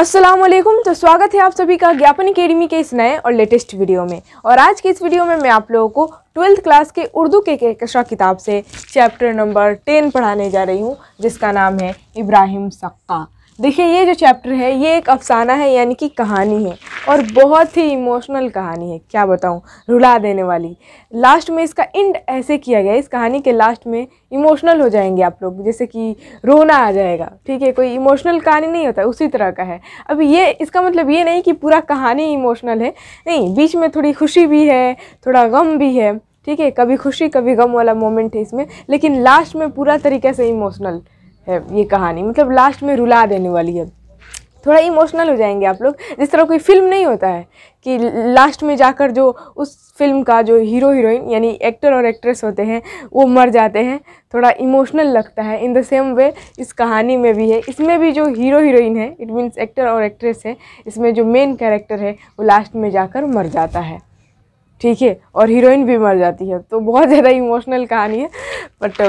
अस्सलाम वालेकुम तो स्वागत है आप सभी का ज्ञापन अकेडमी के इस नए और लेटेस्ट वीडियो में और आज के इस वीडियो में मैं आप लोगों को ट्वेल्थ क्लास के उर्दू के कशा किताब से चैप्टर नंबर टेन पढ़ाने जा रही हूँ जिसका नाम है इब्राहिम सक्का देखिए ये जो चैप्टर है ये एक अफसाना है यानी कि कहानी है और बहुत ही इमोशनल कहानी है क्या बताऊँ रुला देने वाली लास्ट में इसका इंड ऐसे किया गया इस कहानी के लास्ट में इमोशनल हो जाएंगे आप लोग जैसे कि रोना आ जाएगा ठीक है कोई इमोशनल कहानी नहीं होता उसी तरह का है अब ये इसका मतलब ये नहीं कि पूरा कहानी इमोशनल है नहीं बीच में थोड़ी खुशी भी है थोड़ा गम भी है ठीक है कभी खुशी कभी गम वाला मोमेंट है इसमें लेकिन लास्ट में पूरा तरीके से इमोशनल है ये कहानी मतलब लास्ट में रुला देने वाली है थोड़ा इमोशनल हो जाएंगे आप लोग जिस तरह कोई फिल्म नहीं होता है कि लास्ट में जाकर जो उस फिल्म का जो हीरो हीरोइन यानी एक्टर और एक्ट्रेस होते हैं वो मर जाते हैं थोड़ा इमोशनल लगता है इन द सेम वे इस कहानी में भी है इसमें भी जो हीरो हीरोइन है इट मीन्स एक्टर और एक्ट्रेस है इसमें जो मेन कैरेक्टर है वो लास्ट में जाकर मर जाता है ठीक है और हीरोइन भी मर जाती है तो बहुत ज़्यादा इमोशनल कहानी है बट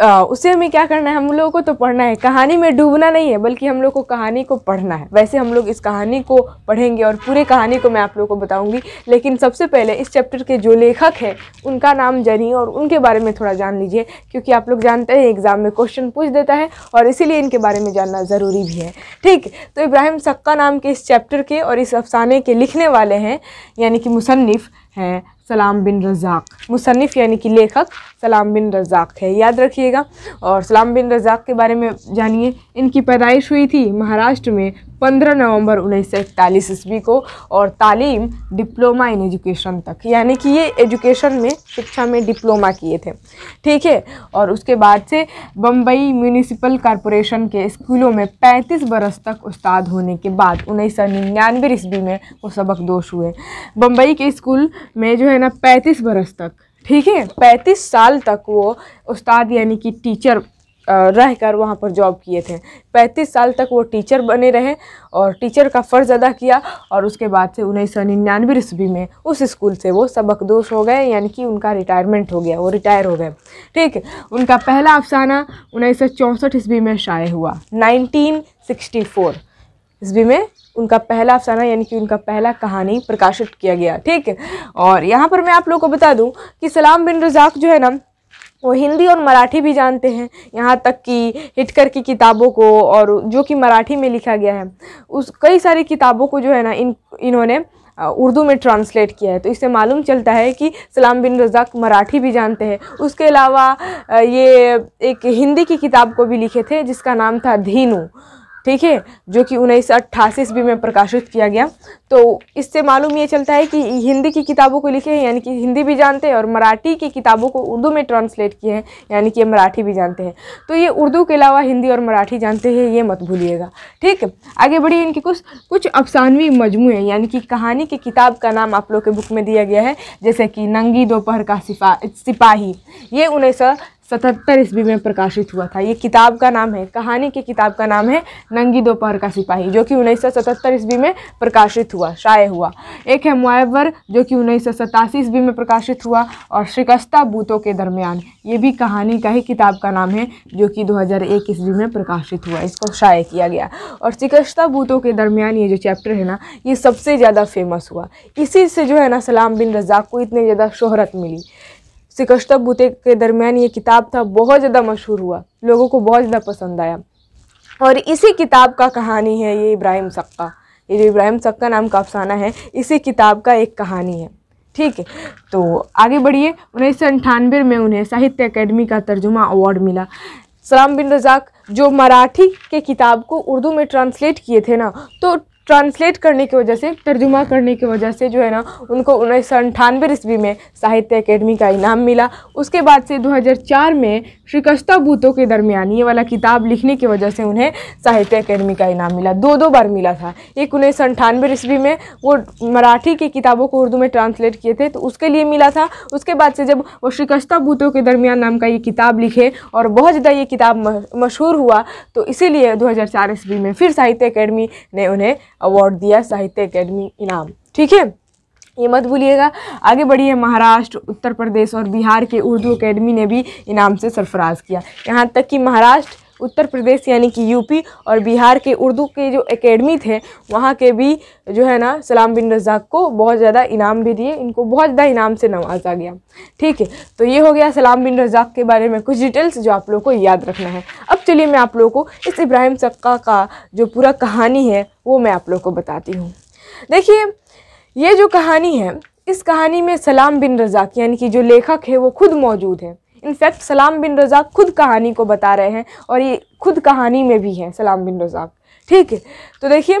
आ, उसे हमें क्या करना है हम लोगों को तो पढ़ना है कहानी में डूबना नहीं है बल्कि हम लोग को कहानी को पढ़ना है वैसे हम लोग इस कहानी को पढ़ेंगे और पूरे कहानी को मैं आप लोगों को बताऊंगी लेकिन सबसे पहले इस चैप्टर के जो लेखक हैं उनका नाम जनी और उनके बारे में थोड़ा जान लीजिए क्योंकि आप लोग जानते हैं एग्ज़ाम में क्वेश्चन पूछ देता है और इसीलिए इनके बारे में जानना ज़रूरी भी है ठीक तो इब्राहिम सक्का नाम के इस चैप्टर के और इस अफसाने के लिखने वाले हैं यानी कि मुसनफ़ हैं सलाम बिन रज़ाक मुसनफ़ यानी कि लेखक सलाम बिन रज़ाक है याद रखिएगा और सलाम बिन रज़ाक के बारे में जानिए इनकी पैदाइश हुई थी महाराष्ट्र में 15 नवंबर उन्नीस सौ ईस्वी को और तालीम डिप्लोमा इन एजुकेशन तक यानी कि ये एजुकेशन में शिक्षा में डिप्लोमा किए थे ठीक है और उसके बाद से बम्बई म्यूनिसिपल कॉरपोरेशन के स्कूलों में 35 बरस तक उस्ताद होने के बाद उन्नीस सौ निन्यानवे ईस्वी में वो सबक दोष हुए बम्बई के स्कूल में जो है ना पैंतीस बरस तक ठीक है पैंतीस साल तक वो उस्ताद यानी कि टीचर रहकर वहाँ पर जॉब किए थे 35 साल तक वो टीचर बने रहे और टीचर का फ़र्ज़ अदा किया और उसके बाद से उन्नीस सौ निन्यानवे ईस्वी में उस स्कूल से वो सबक दोष हो गए यानी कि उनका रिटायरमेंट हो गया वो रिटायर हो गए ठीक है उनका पहला अफसाना उन्नीस सौ चौंसठ ईस्वी में शाये हुआ नाइनटीन सिक्सटी फोर ईस्वी में उनका पहला अफसाना यानी कि उनका पहला कहानी प्रकाशित किया गया ठीक है और यहाँ पर मैं आप लोग को बता दूँ कि सलाम बिन रजाक जो है ना वो हिंदी और मराठी भी जानते हैं यहाँ तक कि हिटकर की किताबों को और जो कि मराठी में लिखा गया है उस कई सारी किताबों को जो है ना इन इन्होंने उर्दू में ट्रांसलेट किया है तो इससे मालूम चलता है कि सलाम बिन रज़ाक मराठी भी जानते हैं उसके अलावा ये एक हिंदी की किताब को भी लिखे थे जिसका नाम था धीनू ठीक है जो कि उन्नीस अट्ठासी ईस्वी में प्रकाशित किया गया तो इससे मालूम ये चलता है कि हिंदी की किताबों को लिखे हैं यानी कि हिंदी भी जानते हैं और मराठी की किताबों को उर्दू में ट्रांसलेट किए हैं यानी कि ये मराठी भी जानते हैं तो ये उर्दू के अलावा हिंदी और मराठी जानते हैं ये मत भूलिएगा ठीक है आगे बढ़िए इनके कुछ कुछ अफसानवी मजमू यानी कि कहानी की किताब का नाम आप लोग के बुक में दिया गया है जैसे कि नंगी दोपहर का सिपा सिपाही ये उन्नीस सतहत्तर ईस्वी में प्रकाशित हुआ था ये किताब का नाम है कहानी की किताब का नाम है नंगी दोपहर का सिपाही जो कि उन्नीस सौ सतहत्तर ईस्वी में प्रकाशित हुआ शाये हुआ एक है मुआवर जो कि उन्नीस सौ सतासी ईस्वी में प्रकाशित हुआ और शिकस्ता बूतों के दरमियान ये भी कहानी का ही किताब का नाम है जो कि दो हज़ार एक ईस्वी में प्रकाशित हुआ इसको शाये किया गया और शिकस्ता बूतों के दरमियान ये जो चैप्टर है ना ये सबसे ज़्यादा फेमस हुआ इसी से जो है ना सलाम बिन रजाक को इतनी ज़्यादा शोहरत मिली शिकस्तब बूते के दरमियान ये किताब था बहुत ज़्यादा मशहूर हुआ लोगों को बहुत ज़्यादा पसंद आया और इसी किताब का कहानी है ये इब्राहिम सक्का ये जो इब्राहिम सक्का नाम का अफसाना है इसी किताब का एक कहानी है ठीक है तो आगे बढ़िए उन्नीस सौ अंठानवे में उन्हें साहित्य अकेडमी का तर्जुमा अवार्ड मिला सलाम बिन रजाक जो मराठी के किताब को उर्दू में ट्रांसलेट किए थे ना तो ट्रांसलेट करने की वजह से तर्जुमा करने की वजह से जो है ना उनको उन्नीस सौ अंठानवे ईस्वी में साहित्य अकेडमी का इनाम मिला उसके बाद से 2004 में शिकस्ता बूतों के दरमियान ये वाला किताब लिखने की वजह से उन्हें साहित्य एकेडमी का इनाम मिला दो दो बार मिला था एक उन्नीस सौ अंठानवे ईस्वी में वो मराठी की किताबों को उर्दू में ट्रांसलेट किए थे तो उसके लिए मिला था उसके बाद से जब वो शिकस्ता बूतों के दरमियान नाम का ये किताब लिखे और बहुत ज़्यादा ये किताब मशहूर हुआ तो इसीलिए दो चार ईस्वी में फिर साहित्य अकेडमी ने उन्हें अवार्ड दिया साहित्य अकेडमी इनाम ठीक है ये मत भूलिएगा आगे बढ़िए महाराष्ट्र उत्तर प्रदेश और बिहार के उर्दू अकेडमी ने भी इनाम से सरफराज किया यहाँ तक कि महाराष्ट्र उत्तर प्रदेश यानी कि यूपी और बिहार के उर्दू के जो एकेडमी थे वहाँ के भी जो है ना सलाम बिन रज़ाक को बहुत ज़्यादा इनाम भी दिए इनको बहुत ज़्यादा इनाम से नवाजा गया ठीक है तो ये हो गया सलाम बिन रज़ाक के बारे में कुछ डिटेल्स जो आप लोग को याद रखना है अब चलिए मैं आप लोगों को इस इब्राहिम सक्का का जो पूरा कहानी है वो मैं आप लोग को बताती हूँ देखिए ये जो कहानी है इस कहानी में सलाम बिन रज़ाक यानी कि जो लेखक है वो खुद मौजूद है इनफैक्ट सलाम बिन रज़ाक खुद कहानी को बता रहे हैं और ये खुद कहानी में भी हैं सलाम बिन रज़ाक ठीक है तो देखिए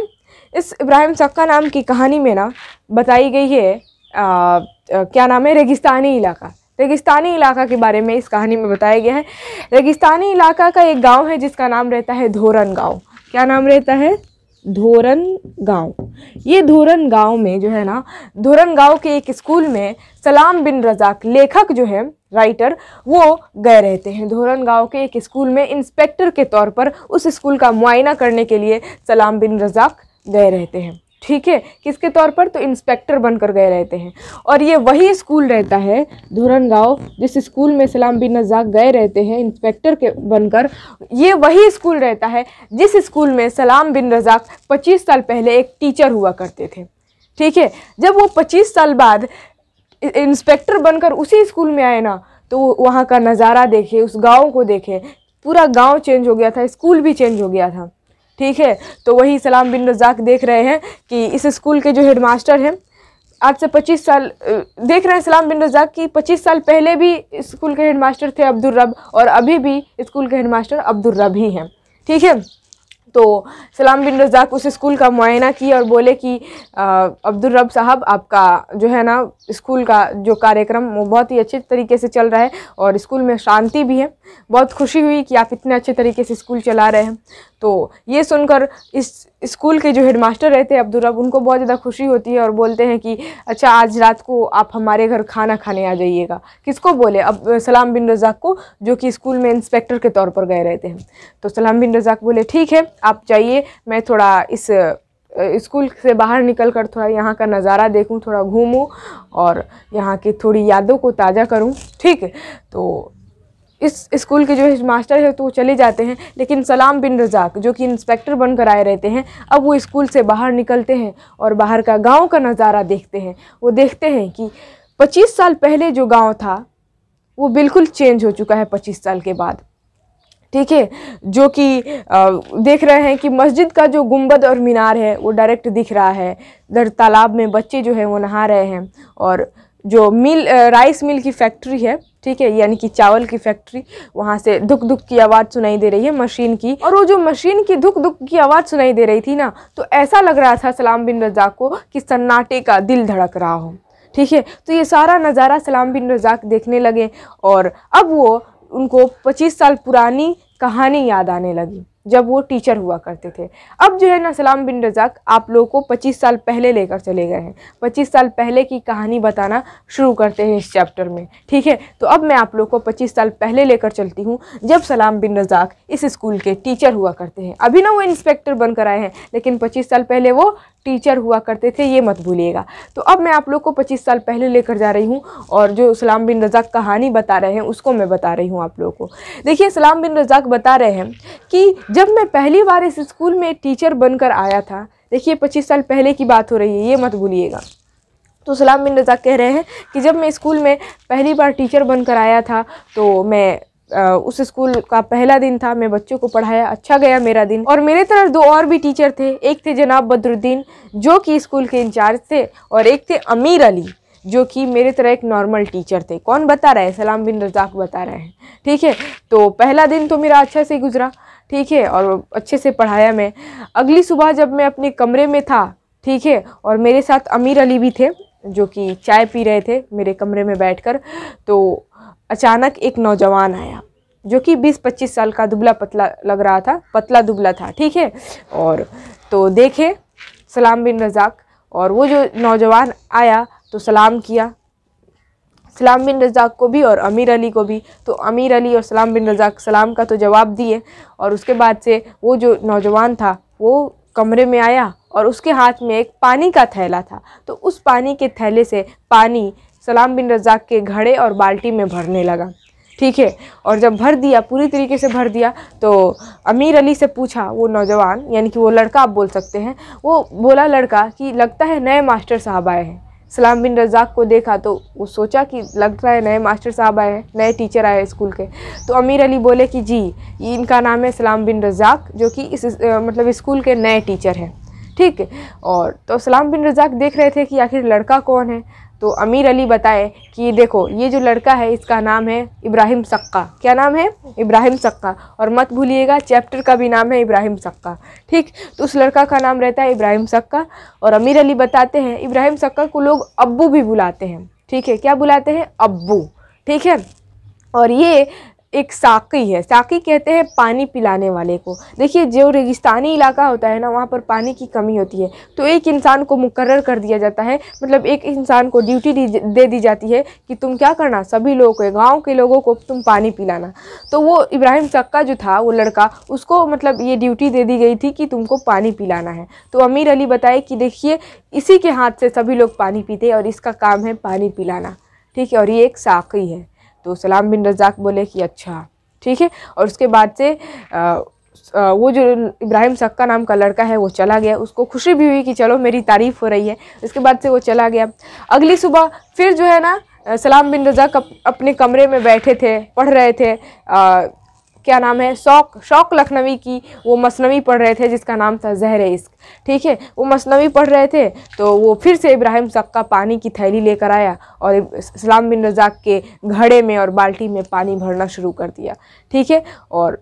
इस इब्राहिम सक्का नाम की कहानी में ना बताई गई है आ, आ, क्या नाम है रेगिस्तानी इलाका रेगिस्तानी इलाका के बारे में इस कहानी में बताया गया है रेगिस्तानी इलाका का एक गांव है जिसका नाम रहता है धोरन गांव क्या नाम रहता है धोरन गांव ये धोरन गांव में जो है ना धोरन गांव के एक स्कूल में सलाम बिन रजाक लेखक जो है राइटर वो गए रहते हैं धोरन गांव के एक स्कूल में इंस्पेक्टर के तौर पर उस स्कूल का मुआयना करने के लिए सलाम बिन रजाक गए रहते हैं ठीक है किसके तौर पर तो इंस्पेक्टर बनकर गए रहते हैं और ये वही स्कूल रहता है धुरन गाँव जिस स्कूल में सलाम बिन नजाक गए रहते हैं इंस्पेक्टर के बनकर ये वही स्कूल रहता है जिस स्कूल में सलाम बिन रजाक 25 साल पहले एक टीचर हुआ करते थे ठीक है जब वो 25 साल बाद इंस्पेक्टर बनकर उसी स्कूल में आए ना तो वहाँ का नज़ारा देखे उस गाँव को देखे पूरा गाँव चेंज हो गया था स्कूल भी चेंज हो गया था ठीक है तो वही सलाम बिन रजाक देख रहे हैं कि इस स्कूल के जो हेडमास्टर हैं आज से 25 साल देख रहे हैं सलाम बिन रजाक की 25 साल पहले भी स्कूल के हेडमास्टर थे अब्दुलरब और अभी भी स्कूल के हेडमास्टर अब्दुलरब ही हैं ठीक है तो सलाम बिन रजाक उस स्कूल का मुआयना किया और बोले कि अब्दुल रब साहब आपका जो है ना स्कूल का जो कार्यक्रम वो बहुत ही अच्छे तरीके से चल रहा है और स्कूल में शांति भी है बहुत खुशी हुई कि आप इतने अच्छे तरीके से स्कूल चला रहे हैं तो ये सुनकर इस स्कूल के जो हेडमास्टर रहते हैं अब्दुलरब उनको बहुत ज़्यादा खुशी होती है और बोलते हैं कि अच्छा आज रात को आप हमारे घर खाना खाने आ जाइएगा किसको बोले अब सलाम बिन रज़ाक को जो कि स्कूल में इंस्पेक्टर के तौर पर गए रहते हैं तो सलाम बिन रज़ाक बोले ठीक है आप जाइए मैं थोड़ा इस स्कूल से बाहर निकल कर थोड़ा यहाँ का नज़ारा देखूँ थोड़ा घूमूँ और यहाँ की थोड़ी यादों को ताज़ा करूँ ठीक है तो इस स्कूल के जो मास्टर है तो वो चले जाते हैं लेकिन सलाम बिन रजाक जो कि इंस्पेक्टर बनकर आए रहते हैं अब वो स्कूल से बाहर निकलते हैं और बाहर का गांव का नज़ारा देखते हैं वो देखते हैं कि 25 साल पहले जो गांव था वो बिल्कुल चेंज हो चुका है 25 साल के बाद ठीक है जो कि देख रहे हैं कि मस्जिद का जो गुम्बद और मीनार है वो डायरेक्ट दिख रहा है इधर तालाब में बच्चे जो है वो नहा रहे हैं और जो मिल राइस मिल की फैक्ट्री है ठीक है यानी कि चावल की फैक्ट्री वहाँ से धुक धुक की आवाज़ सुनाई दे रही है मशीन की और वो जो मशीन की धुक धुक की आवाज़ सुनाई दे रही थी ना तो ऐसा लग रहा था सलाम बिन रजाक को कि सन्नाटे का दिल धड़क रहा हो ठीक है तो ये सारा नज़ारा सलाम बिन रज़ाक देखने लगे और अब वो उनको 25 साल पुरानी कहानी याद आने लगी जब वो टीचर हुआ करते थे अब जो है ना सलाम बिन रज़ाक आप लोगों को 25 साल पहले लेकर चले गए हैं 25 साल पहले की कहानी बताना शुरू करते हैं इस चैप्टर में ठीक है तो अब मैं आप लोगों को 25 साल पहले लेकर चलती हूँ जब सलाम बिन रज़ाक इस स्कूल के टीचर हुआ करते हैं अभी ना वो इंस्पेक्टर बनकर आए हैं लेकिन पच्चीस साल पहले वो टीचर हुआ करते थे ये मत भूलिएगा तो अब मैं आप लोग को 25 साल पहले लेकर जा रही हूँ और जो सलाम बिन रज़ाक कहानी बता रहे हैं उसको मैं बता रही हूँ आप लोगों को देखिए सलाम बिन रज़ाक बता रहे हैं कि जब मैं पहली बार इस स्कूल में टीचर बनकर आया था देखिए पच्चीस साल पहले की बात हो रही है ये मत भूलिएगा तो सलाम बिन रज़ाक कह रहे हैं कि जब मैं स्कूल में पहली बार टीचर बनकर आया था तो मैं उस स्कूल का पहला दिन था मैं बच्चों को पढ़ाया अच्छा गया मेरा दिन और मेरे तरफ दो और भी टीचर थे एक थे जनाब बदरुद्दीन जो कि स्कूल के इंचार्ज थे और एक थे अमीर अली जो कि मेरे तरह एक नॉर्मल टीचर थे कौन बता रहा है सलाम बिन रजाक बता रहे हैं ठीक है तो पहला दिन तो मेरा अच्छा से गुजरा ठीक है और अच्छे से पढ़ाया मैं अगली सुबह जब मैं अपने कमरे में था ठीक है और मेरे साथ अमीर अली भी थे जो कि चाय पी रहे थे मेरे कमरे में बैठकर तो अचानक एक नौजवान आया जो कि 20-25 साल का दुबला पतला लग रहा था पतला दुबला था ठीक है और तो देखे सलाम बिन रज़ाक और वो जो नौजवान आया तो सलाम किया सलाम बिन रज़ाक को भी और अमीर अली को भी तो अमीर अली और सलाम बिन रज़ाक सलाम का तो जवाब दिए और उसके बाद से वो जो नौजवान था वो कमरे में आया और उसके हाथ में एक पानी का थैला था तो उस पानी के थैले से पानी सलाम बिन रजाक के घड़े और बाल्टी में भरने लगा ठीक है और जब भर दिया पूरी तरीके से भर दिया तो अमीर अली से पूछा वो नौजवान यानी कि वो लड़का आप बोल सकते हैं वो बोला लड़का कि लगता है नए मास्टर साहब आए हैं सलाम बिन रजाक को देखा तो वो सोचा कि लग रहा है नए मास्टर साहब आए हैं नए टीचर आए स्कूल के तो अमीर अली बोले कि जी इनका नाम है सलाम बिन रजाक जो कि इस मतलब स्कूल के नए टीचर हैं ठीक और तो सलाम बिन रजाक देख रहे थे कि आखिर लड़का कौन है तो अमीर अली बताए कि देखो ये जो लड़का है इसका नाम है इब्राहिम सक्का क्या नाम है इब्राहिम सक्का और मत भूलिएगा चैप्टर का भी नाम है इब्राहिम सक्का ठीक तो उस लड़का का नाम रहता है इब्राहिम सक्का और अमीर अली बताते हैं इब्राहिम सक्का को लोग अब्बू भी बुलाते हैं ठीक है क्या बुलाते हैं अब्बू ठीक है और ये एक साकी है साकी कहते हैं पानी पिलाने वाले को देखिए जो रेगिस्तानी इलाका होता है ना वहाँ पर पानी की कमी होती है तो एक इंसान को मुकर्र कर दिया जाता है मतलब एक इंसान को ड्यूटी दे दी जाती है कि तुम क्या करना सभी लोगों को गाँव के लोगों को तुम पानी पिलाना तो वो इब्राहिम सक्का जो था वो लड़का उसको मतलब ये ड्यूटी दे दी गई थी कि तुमको पानी पिलाना है तो अमीर अली बताए कि देखिए इसी के हाथ से सभी लोग पानी पीते और इसका काम है पानी पिलाना ठीक है और ये एक साकी है तो सलाम बिन रज़ाक बोले कि अच्छा ठीक है और उसके बाद से आ, वो जो इब्राहिम सक्का नाम का लड़का है वो चला गया उसको खुशी भी हुई कि चलो मेरी तारीफ़ हो रही है उसके बाद से वो चला गया अगली सुबह फिर जो है ना सलाम बिन रज़ाक अपने कमरे में बैठे थे पढ़ रहे थे आ, क्या नाम है शौक शौक लखनवी की वो मसनवी पढ़ रहे थे जिसका नाम था जहर इश्क ठीक है वो मसनवी पढ़ रहे थे तो वो फिर से इब्राहिम सक्का पानी की थैली लेकर आया और इस्लाम बिन रजाक के घड़े में और बाल्टी में पानी भरना शुरू कर दिया ठीक है और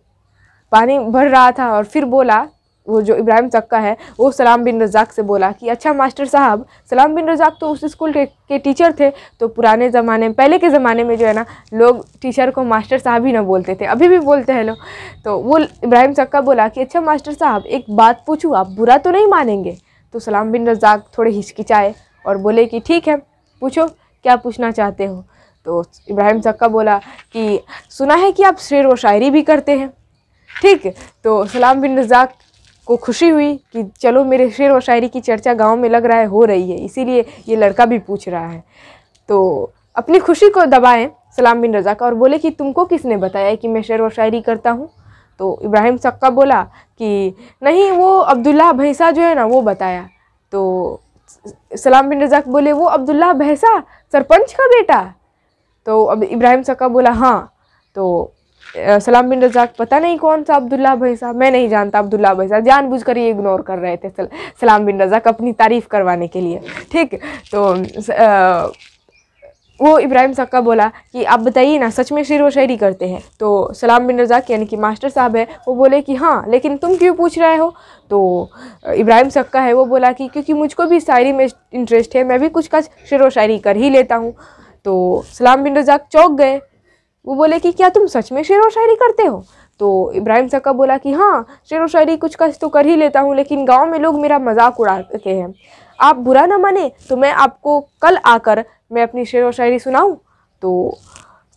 पानी भर रहा था और फिर बोला वो जो इब्राहिम चक्का है वो सलाम बिन रजाक से बोला कि अच्छा मास्टर साहब सलाम बिन रजाक तो उस स्कूल के, के टीचर थे तो पुराने ज़माने पहले के ज़माने में जो है ना लोग टीचर को मास्टर साहब ही ना बोलते थे अभी भी बोलते हैं लोग तो वो इब्राहिम चक्का बोला कि अच्छा मास्टर साहब एक बात पूछूँ आप बुरा तो नहीं मानेंगे तो सलाम बिन रजाक थोड़े हिचकिचाए और बोले कि ठीक है पूछो क्या पूछना चाहते हो तो इब्राहिम चक्का बोला कि सुना है कि आप शेर व शायरी भी करते हैं ठीक तो सलाम बिन रजाक को खुशी हुई कि चलो मेरे शेर व शायरी की चर्चा गांव में लग रहा है हो रही है इसीलिए ये लड़का भी पूछ रहा है तो अपनी खुशी को दबाएं सलाम बिन रज़ा का और बोले कि तुमको किसने बताया कि मैं शेर व शायरी करता हूँ तो इब्राहिम सक्का बोला कि नहीं वो अब्दुल्ला भैंसा जो है ना वो बताया तो सलाम बिन रजाक बोले वो अब्दुल्ला भैंसा सरपंच का बेटा तो अब इब्राहिम सक्का बोला हाँ तो सलाम बिन रजाक पता नहीं कौन सा अब्दुल्ला भाई साहब मैं नहीं जानता अब्दुल्ला भाई साहब जानबूझकर ये इग्नोर कर रहे थे सलाम बिन रजाक अपनी तारीफ़ करवाने के लिए ठीक तो आ, वो इब्राहिम सक्का बोला कि आप बताइए ना सच में शेर व शायरी करते हैं तो सलाम बिन रजाक यानी कि मास्टर साहब है वो बोले कि हाँ लेकिन तुम क्यों पूछ रहे हो तो इब्राहिम सक्का है वो बोला कि क्योंकि मुझको भी शायरी में इंटरेस्ट है मैं भी कुछ का शेर व शायरी कर ही लेता हूँ तो सलाम बिन रजाक चौंक गए वो बोले कि क्या तुम सच में शेर व शायरी करते हो तो इब्राहिम सका बोला कि हाँ शेर व शायरी कुछ कष्ट तो कर ही लेता हूँ लेकिन गांव में लोग मेरा मजाक उड़ाते हैं आप बुरा ना माने तो मैं आपको कल आकर मैं अपनी शेर व शायरी सुनाऊँ तो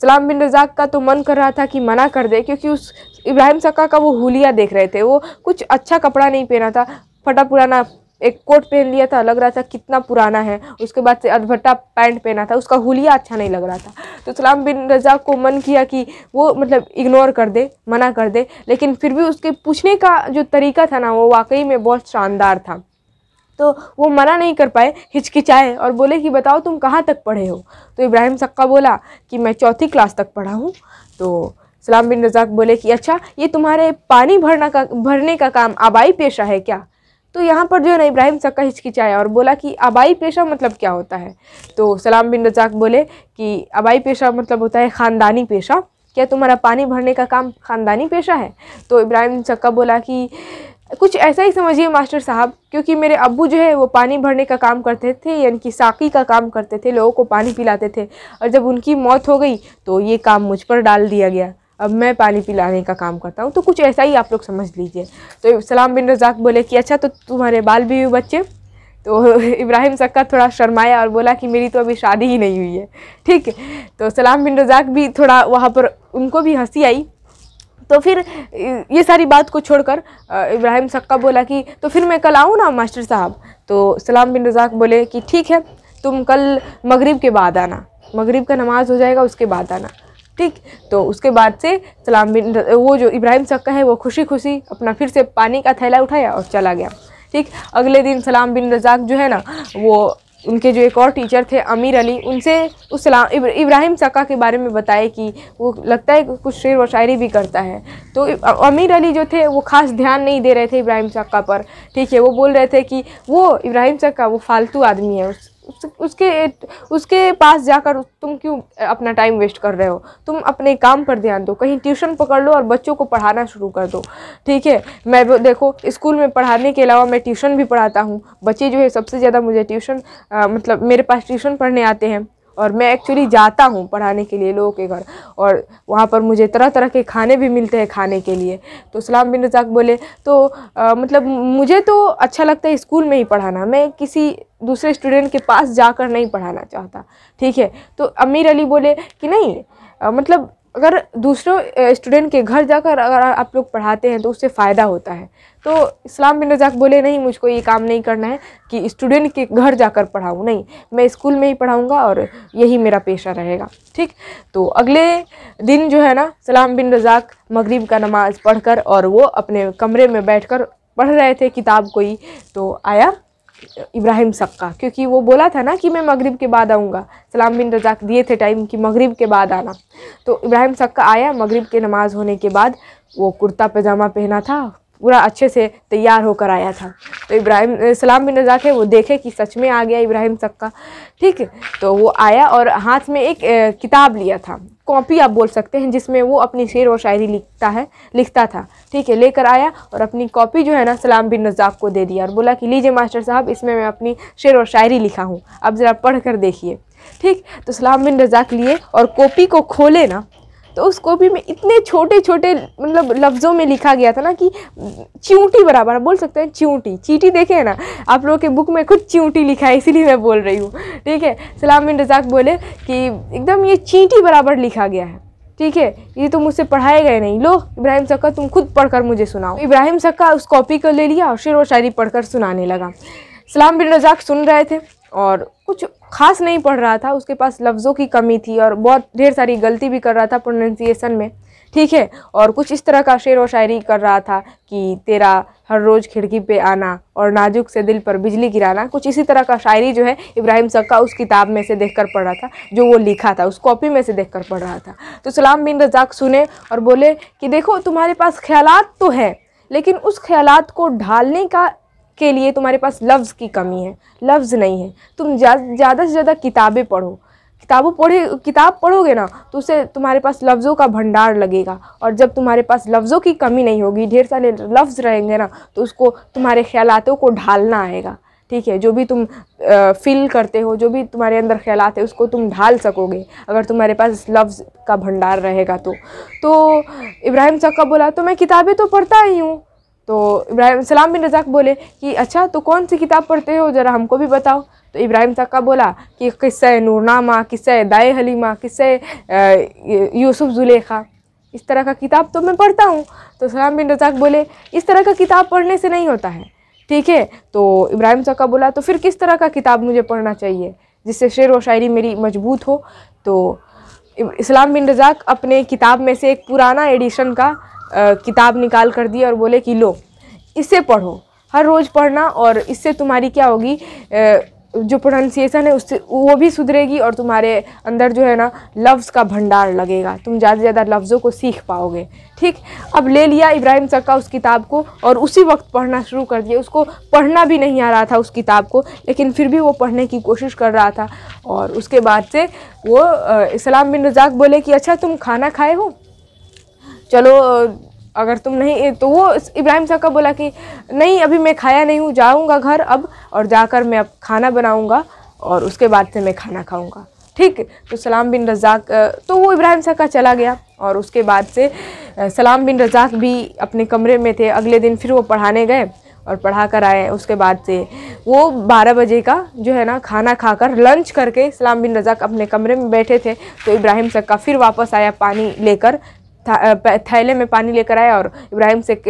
सलाम बिन रजाक का तो मन कर रहा था कि मना कर दे क्योंकि उस इब्राहिम सक्का का वो हुलिया देख रहे थे वो कुछ अच्छा कपड़ा नहीं पहना था फटा पुराना एक कोट पहन लिया था लग रहा था कितना पुराना है उसके बाद से अधभट्टा पैंट पहना था उसका हुलिया अच्छा नहीं लग रहा था तो सलाम बिन रजा को मन किया कि वो मतलब इग्नोर कर दे मना कर दे लेकिन फिर भी उसके पूछने का जो तरीका था ना वो वाकई में बहुत शानदार था तो वो मना नहीं कर पाए हिचकिचाए और बोले कि बताओ तुम कहाँ तक पढ़े हो तो इब्राहिम सक्का बोला कि मैं चौथी क्लास तक पढ़ा हूँ तो सलाम बिन रजाक बोले कि अच्छा ये तुम्हारे पानी भरना का भरने का काम आबाई पेशा है क्या तो यहाँ पर जो है ना इब्राहिम सक्का हिचकिचाया और बोला कि आबाई पेशा मतलब क्या होता है तो सलाम बिन रजाक बोले कि आबाई पेशा मतलब होता है ख़ानदानी पेशा क्या तुम्हारा पानी भरने का काम ख़ानदानी पेशा है तो इब्राहिम सक्का बोला कि कुछ ऐसा ही समझिए मास्टर साहब क्योंकि मेरे अब्बू जो है वो पानी भरने का काम करते थे यानी कि साकी का काम करते थे लोगों को पानी पिलाते थे और जब उनकी मौत हो गई तो ये काम मुझ पर डाल दिया गया अब मैं पानी पिलाने का काम करता हूँ तो कुछ ऐसा ही आप लोग समझ लीजिए तो सलाम बिन रजाक बोले कि अच्छा तो तुम्हारे बाल भी हुए बच्चे तो इब्राहिम सक्का थोड़ा शर्माया और बोला कि मेरी तो अभी शादी ही नहीं हुई है ठीक है तो सलाम बिन रजाक भी थोड़ा वहाँ पर उनको भी हंसी आई तो फिर ये सारी बात को छोड़कर इब्राहिम सक्का बोला कि तो फिर मैं कल आऊँ ना मास्टर साहब तो सलाम बिन रजाक बोले कि ठीक है तुम कल मगरिब के बाद आना मगरिब का नमाज़ हो जाएगा उसके बाद आना ठीक तो उसके बाद से सलाम बिन वो जो इब्राहिम सक्का है वो खुशी खुशी अपना फिर से पानी का थैला उठाया और चला गया ठीक अगले दिन सलाम बिन रजाक जो है ना वो उनके जो एक और टीचर थे अमीर अली उनसे उस सलाम इब्राहिम सक्का के बारे में बताए कि वो लगता है कुछ शेर व शायरी भी करता है तो अमीर अली जो थे वो ख़ास ध्यान नहीं दे रहे थे इब्राहिम सक्का पर ठीक है वो बोल रहे थे कि वो इब्राहिम सक्का वो फालतू आदमी है उसके उसके पास जाकर तुम क्यों अपना टाइम वेस्ट कर रहे हो तुम अपने काम पर ध्यान दो कहीं ट्यूशन पकड़ लो और बच्चों को पढ़ाना शुरू कर दो ठीक है मैं देखो स्कूल में पढ़ाने के अलावा मैं ट्यूशन भी पढ़ाता हूँ बच्चे जो है सबसे ज़्यादा मुझे ट्यूशन मतलब मेरे पास ट्यूशन पढ़ने आते हैं और मैं एक्चुअली जाता हूँ पढ़ाने के लिए लोगों के घर और वहाँ पर मुझे तरह तरह के खाने भी मिलते हैं खाने के लिए तो सलाम बिन रजाक बोले तो आ, मतलब मुझे तो अच्छा लगता है स्कूल में ही पढ़ाना मैं किसी दूसरे स्टूडेंट के पास जाकर नहीं पढ़ाना चाहता ठीक है तो अमीर अली बोले कि नहीं आ, मतलब अगर दूसरों स्टूडेंट के घर जाकर अगर आप लोग पढ़ाते हैं तो उससे फ़ायदा होता है तो इस्लाम बिन रजाक बोले नहीं मुझको ये काम नहीं करना है कि स्टूडेंट के घर जाकर पढ़ाऊँ नहीं मैं स्कूल में ही पढ़ाऊँगा और यही मेरा पेशा रहेगा ठीक तो अगले दिन जो है ना सलाम बिन रजाक मगरिब का नमाज़ पढ़कर और वो अपने कमरे में बैठकर पढ़ रहे थे किताब कोई तो आया इब्राहिम सक्का क्योंकि वो बोला था ना कि मैं मगरिब के बाद आऊँगा सलाम बिन रजाक दिए थे टाइम कि मगरिब के बाद आना तो इब्राहिम सक्का आया मगरिब के नमाज होने के बाद वो कुर्ता पजामा पहना था पूरा अच्छे से तैयार होकर आया था तो इब्राहिम सलाम बिन रजाक है वो देखे कि सच में आ गया इब्राहिम सक्का ठीक तो वो आया और हाथ में एक किताब लिया था कॉपी आप बोल सकते हैं जिसमें वो अपनी शेर और शायरी लिखता है लिखता था ठीक है लेकर आया और अपनी कॉपी जो है ना सलाम बिन नजाक को दे दिया और बोला कि लीजिए मास्टर साहब इसमें मैं अपनी शेर और शायरी लिखा हूँ अब ज़रा पढ़ कर देखिए ठीक तो सलाम बिन रजाक लिए और कॉपी को खोले ना तो उसको भी मैं इतने छोटे छोटे मतलब लफ्ज़ों में लिखा गया था ना कि चींटी बराबर बोल सकते हैं चींटी चींटी देखे हैं ना आप लोगों के बुक में खुद चींटी लिखा है इसीलिए मैं बोल रही हूँ ठीक है सलाम बिन रजाक बोले कि एकदम ये चींटी बराबर लिखा गया है ठीक है ये तो मुझसे पढ़ाए गए नहीं लो इब्राहिम सक्का तुम खुद पढ़कर मुझे सुनाओ इब्राहिम सक्का उस कॉपी को ले लिया और शेर व शायरी पढ़कर सुनाने लगा सलाम बिन रजाक सुन रहे थे और कुछ खास नहीं पढ़ रहा था उसके पास लफ्ज़ों की कमी थी और बहुत ढेर सारी गलती भी कर रहा था प्रोनाउंसिएशन में ठीक है और कुछ इस तरह का शेर व शायरी कर रहा था कि तेरा हर रोज़ खिड़की पे आना और नाजुक से दिल पर बिजली गिराना कुछ इसी तरह का शायरी जो है इब्राहिम सक्का उस किताब में से देखकर पढ़ रहा था जो वो लिखा था उस कॉपी में से देखकर पढ़ रहा था तो सलाम बिन रजाक सुने और बोले कि देखो तुम्हारे पास ख्याल तो हैं लेकिन उस ख्याल को ढालने का के लिए तुम्हारे पास लफ्ज़ की कमी है लफ्ज़ नहीं है तुम ज़्यादा से ज़्यादा किताबें पढ़ो किताबों पढ़े किताब पढ़ोगे ना तो उसे तुम्हारे पास लफ्ज़ों का भंडार लगेगा और जब तुम्हारे पास लफ्ज़ों की कमी नहीं होगी ढेर सारे लफ्ज़ रहेंगे ना तो उसको तुम्हारे ख्यालों को ढालना आएगा ठीक है जो भी तुम फील करते हो जो भी तुम्हारे अंदर ख्याल है उसको तुम ढाल सकोगे अगर तुम्हारे पास लफ्ज़ का भंडार रहेगा तो तो इब्राहिम चक्का बोला तो मैं किताबें तो पढ़ता ही हूँ तो इब्राहिम सलाम बिन रज़ाक बोले कि अच्छा तो कौन सी किताब पढ़ते हो ज़रा हमको भी बताओ तो इब्राहिम सक्का बोला कि किस्सा नूरनामा किस्सा दाए हलीमा किस्सा यूसुफ जुलेखा इस तरह का किताब तो मैं पढ़ता हूँ तो सलाम बिन रज़ाक बोले इस तरह का किताब पढ़ने से नहीं होता है ठीक है तो इब्राहिम सक्का बोला तो फिर किस तरह का किताब मुझे पढ़ना चाहिए जिससे शेर व शायरी मेरी मजबूत हो तो इस्लाम बिन रज़ाक अपने किताब में से एक पुराना एडिशन का किताब निकाल कर दी और बोले कि लो इसे पढ़ो हर रोज़ पढ़ना और इससे तुम्हारी क्या होगी जो प्रोनाउंसिएशन है उससे वो भी सुधरेगी और तुम्हारे अंदर जो है ना लफ्ज़ का भंडार लगेगा तुम ज़्यादा से ज़्यादा लफ्ज़ों को सीख पाओगे ठीक अब ले लिया इब्राहिम सर का उस किताब को और उसी वक्त पढ़ना शुरू कर दिया उसको पढ़ना भी नहीं आ रहा था उस किताब को लेकिन फिर भी वो पढ़ने की कोशिश कर रहा था और उसके बाद से वो इस्लाम बिन रजाक बोले कि अच्छा तुम खाना खाए हो चलो अगर तुम नहीं तो वो इब्राहिम साहब का बोला कि नहीं अभी मैं खाया नहीं हूँ जाऊँगा घर अब और जाकर मैं अब खाना बनाऊँगा और उसके बाद से मैं खाना खाऊँगा ठीक तो सलाम बिन रजाक तो वो इब्राहिम साहब का चला गया और उसके बाद से सलाम बिन रजाक भी अपने कमरे में थे अगले दिन फिर वो पढ़ाने गए और पढ़ा कर आए उसके बाद से वो बारह बजे का जो है ना खाना खाकर लंच करके सलाम बिन रजाक अपने कमरे में बैठे थे तो इब्राहिम सक्का फिर वापस आया पानी लेकर थैले में पानी लेकर आया और इब्राहिम से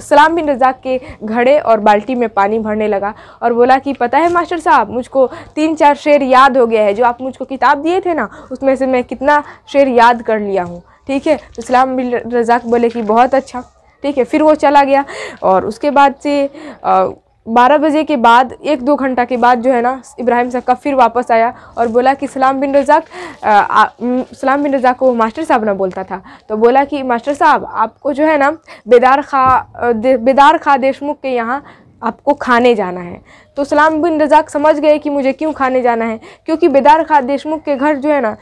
सलाम बिन रजाक के घड़े और बाल्टी में पानी भरने लगा और बोला कि पता है मास्टर साहब मुझको तीन चार शेर याद हो गया है जो आप मुझको किताब दिए थे ना उसमें से मैं कितना शेर याद कर लिया हूँ ठीक है तो सलाम बिन रजाक बोले कि बहुत अच्छा ठीक है फिर वो चला गया और उसके बाद से आ, बारह बजे के बाद एक दो घंटा के बाद जो है ना इब्राहिम का फिर वापस आया और बोला कि सलाम बिन रजाक सलाम बिन रजाक को मास्टर साहब ना बोलता था तो बोला कि मास्टर साहब आपको जो है ना बेदार खा बेदार खा देशमुख के यहाँ आपको खाने जाना है तो सलाम बिन रजाक समझ गए कि मुझे क्यों खाने जाना है क्योंकि बेदार खा देशमुख के घर जो है ना